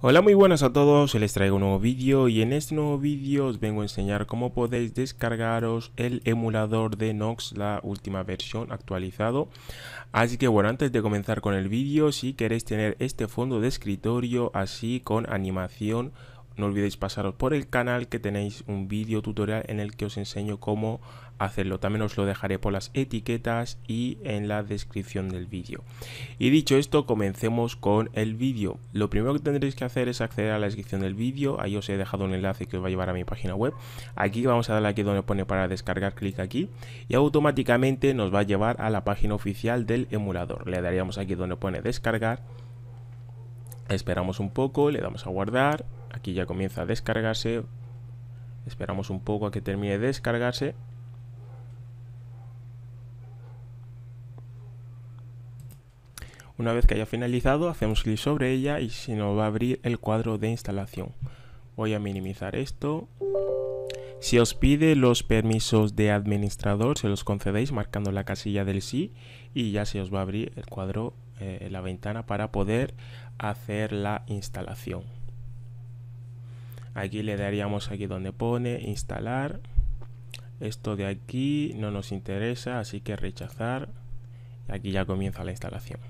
Hola muy buenas a todos, les traigo un nuevo vídeo y en este nuevo vídeo os vengo a enseñar cómo podéis descargaros el emulador de Nox, la última versión actualizado. Así que bueno, antes de comenzar con el vídeo, si queréis tener este fondo de escritorio así con animación no olvidéis pasaros por el canal que tenéis un vídeo tutorial en el que os enseño cómo hacerlo. También os lo dejaré por las etiquetas y en la descripción del vídeo. Y dicho esto, comencemos con el vídeo. Lo primero que tendréis que hacer es acceder a la descripción del vídeo. Ahí os he dejado un enlace que os va a llevar a mi página web. Aquí vamos a darle aquí donde pone para descargar, clic aquí y automáticamente nos va a llevar a la página oficial del emulador. Le daríamos aquí donde pone descargar. Esperamos un poco, le damos a guardar Aquí ya comienza a descargarse. Esperamos un poco a que termine de descargarse. Una vez que haya finalizado, hacemos clic sobre ella y se nos va a abrir el cuadro de instalación. Voy a minimizar esto. Si os pide los permisos de administrador, se los concedéis marcando la casilla del sí y ya se os va a abrir el cuadro, en eh, la ventana para poder hacer la instalación aquí le daríamos aquí donde pone instalar esto de aquí no nos interesa así que rechazar aquí ya comienza la instalación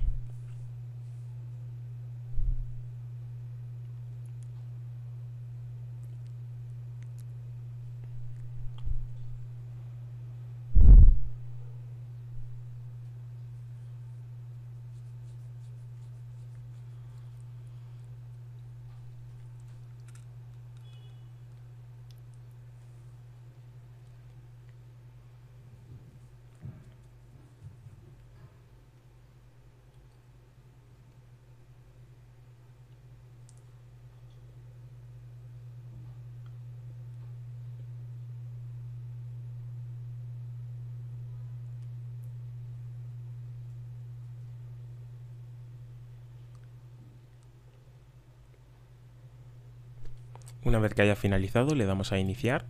Una vez que haya finalizado le damos a iniciar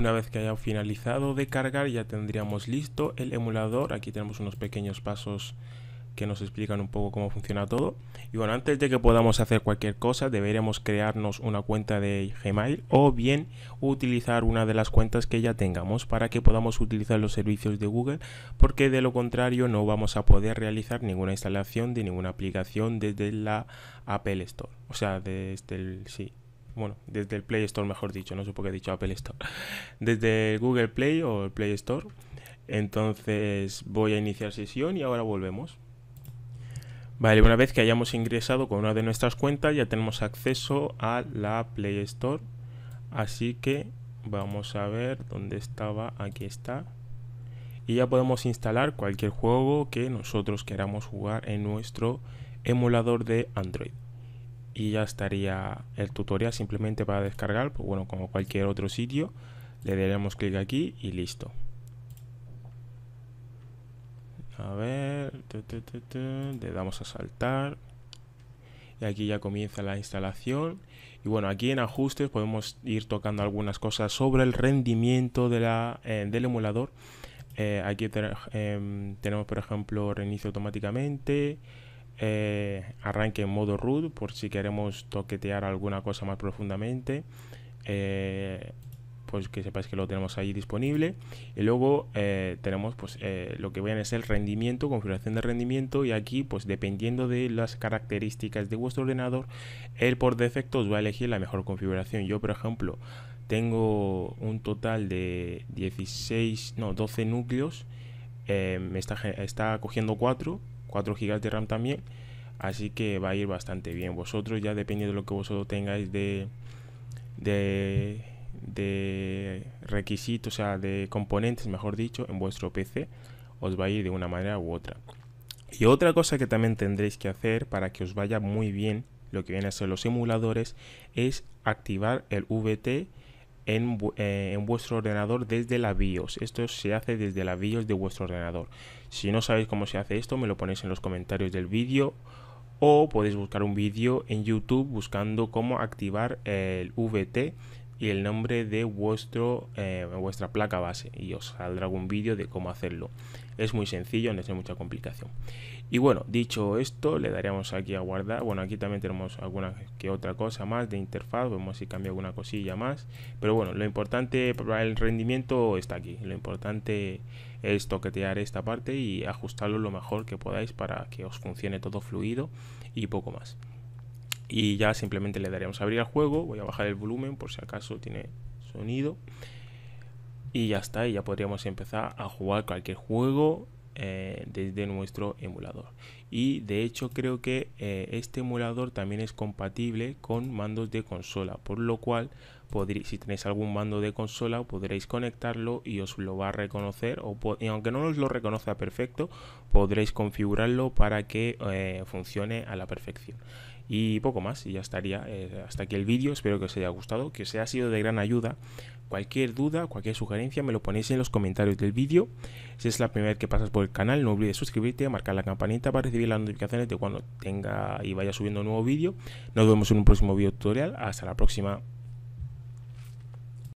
Una vez que haya finalizado de cargar ya tendríamos listo el emulador. Aquí tenemos unos pequeños pasos que nos explican un poco cómo funciona todo. Y bueno, antes de que podamos hacer cualquier cosa, deberemos crearnos una cuenta de Gmail o bien utilizar una de las cuentas que ya tengamos para que podamos utilizar los servicios de Google, porque de lo contrario no vamos a poder realizar ninguna instalación de ninguna aplicación desde la Apple Store, o sea, desde el sí, bueno, desde el Play Store, mejor dicho, no sé por qué he dicho Apple Store, desde Google Play o el Play Store. Entonces voy a iniciar sesión y ahora volvemos. Vale, una vez que hayamos ingresado con una de nuestras cuentas ya tenemos acceso a la Play Store. Así que vamos a ver dónde estaba, aquí está. Y ya podemos instalar cualquier juego que nosotros queramos jugar en nuestro emulador de Android y ya estaría el tutorial simplemente para descargar, pues bueno, como cualquier otro sitio, le daremos clic aquí y listo. A ver, le damos a saltar y aquí ya comienza la instalación y bueno aquí en ajustes podemos ir tocando algunas cosas sobre el rendimiento de la, eh, del emulador eh, aquí eh, tenemos por ejemplo reinicio automáticamente eh, arranque en modo root por si queremos toquetear alguna cosa más profundamente eh, pues que sepáis que lo tenemos ahí disponible y luego eh, tenemos pues lo que voy a es el rendimiento configuración de rendimiento y aquí pues dependiendo de las características de vuestro ordenador él por defecto os va a elegir la mejor configuración yo por ejemplo tengo un total de 16 no 12 núcleos me está, está cogiendo 4 4 GB de RAM también. Así que va a ir bastante bien. Vosotros ya depende de lo que vosotros tengáis de, de, de requisitos, o sea, de componentes, mejor dicho, en vuestro PC, os va a ir de una manera u otra. Y otra cosa que también tendréis que hacer para que os vaya muy bien lo que vienen a ser los emuladores es activar el VT eh, en, vuestro ordenador desde la BIOS. Esto se hace desde la BIOS de vuestro ordenador. Si no sabéis cómo se hace esto, me lo ponéis en los comentarios del vídeo o podéis buscar un vídeo en YouTube buscando cómo activar el VT y el nombre de vuestro, eh, vuestra placa base y os saldrá algún vídeo de cómo hacerlo. Es muy sencillo, no es mucha complicación. Y bueno, dicho esto, le daríamos aquí a guardar. Bueno, aquí también tenemos alguna que otra cosa más de interfaz. Vemos si cambia alguna cosilla más. Pero bueno, lo importante para el rendimiento está aquí. Lo importante es toquetear esta parte y ajustarlo lo mejor que podáis para que os funcione todo fluido y poco más y ya simplemente le daremos a abrir el juego. Voy a bajar el volumen por si acaso tiene sonido. Y ya está, y ya podríamos empezar a jugar cualquier juego eh, desde nuestro emulador. Y de hecho creo que eh, este emulador también es compatible con mandos de consola, por lo cual si tenéis algún mando de consola podréis conectarlo y os lo va a reconocer, o y aunque no os lo reconozca perfecto, podréis configurarlo para que eh, funcione a la perfección y poco más, y ya estaría. Eh, hasta aquí el vídeo, espero que os haya gustado, que os haya sido de gran ayuda. Cualquier duda, cualquier sugerencia me lo ponéis en los comentarios del vídeo. Si es la primera vez que pasas por el canal, no olvides suscribirte, marcar la campanita para recibir las notificaciones de cuando tenga y vaya subiendo un nuevo vídeo. Nos vemos en un próximo vídeo tutorial. Hasta la próxima.